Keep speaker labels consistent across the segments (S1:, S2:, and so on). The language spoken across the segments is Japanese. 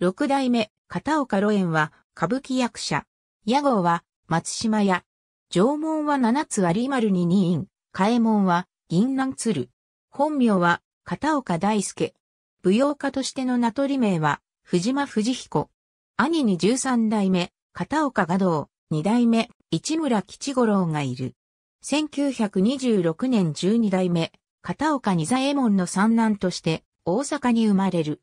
S1: 六代目、片岡露円は、歌舞伎役者。屋号は、松島屋。縄文は七つ有丸に二院。替門は、銀南鶴。本名は、片岡大輔。舞踊家としての名取名は、藤間藤彦。兄に十三代目、片岡画道、二代目、市村吉五郎がいる。1926年十二代目、片岡二左衛門の三男として、大阪に生まれる。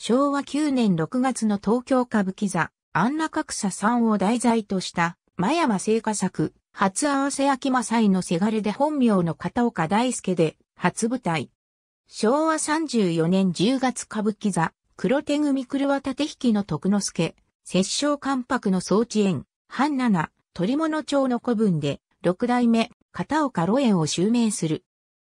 S1: 昭和9年6月の東京歌舞伎座、安奈格差んを題材とした、真山聖歌作、初合わせ秋間祭のせがれで本名の片岡大輔で、初舞台。昭和34年10月歌舞伎座、黒手組狂立引きの徳之助、摂政関白の総知園、半七、鳥物町の古文で、六代目、片岡露園を襲名する。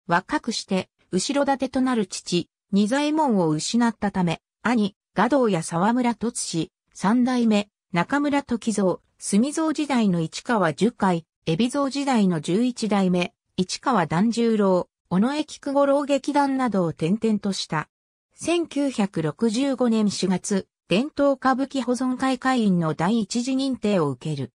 S1: 若くして、後ろ盾となる父、二左衛門を失ったため、兄、賀道や沢村突氏、三代目、中村時蔵、墨蔵時代の市川十回、海老蔵時代の十一代目、市川團十郎、尾上菊五郎劇団などを転々とした。1965年4月、伝統歌舞伎保存会会員の第一次認定を受ける。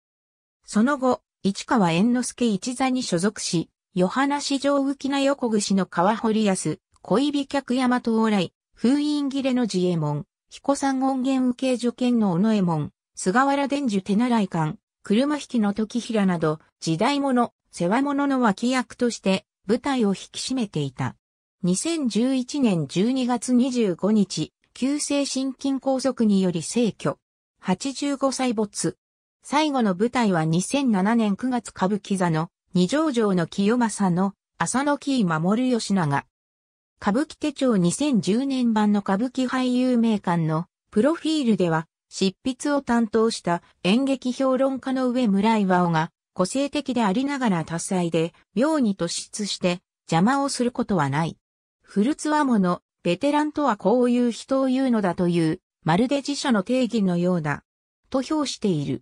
S1: その後、市川猿之助一座に所属し、ヨハナ市場浮き名横串の川堀安、恋美客山到来、封印切れの自衛門、彦山音源受け助見の尾上門、菅原伝授手習い館、車引きの時平など、時代物、世話物の脇役として舞台を引き締めていた。2011年12月25日、急性心筋梗塞により逝去。85歳没。最後の舞台は2007年9月歌舞伎座の二条城の清正の浅野木守義長。歌舞伎手帳2010年版の歌舞伎俳優名鑑のプロフィールでは、執筆を担当した演劇評論家の上村岩尾が、個性的でありながら多彩で、妙に突出して、邪魔をすることはない。古つはもの、ベテランとはこういう人を言うのだという、まるで辞書の定義のようだ、と評している。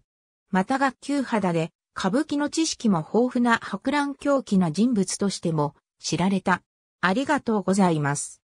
S1: また学級肌で、歌舞伎の知識も豊富な博覧狂気な人物としても知られた。ありがとうございます。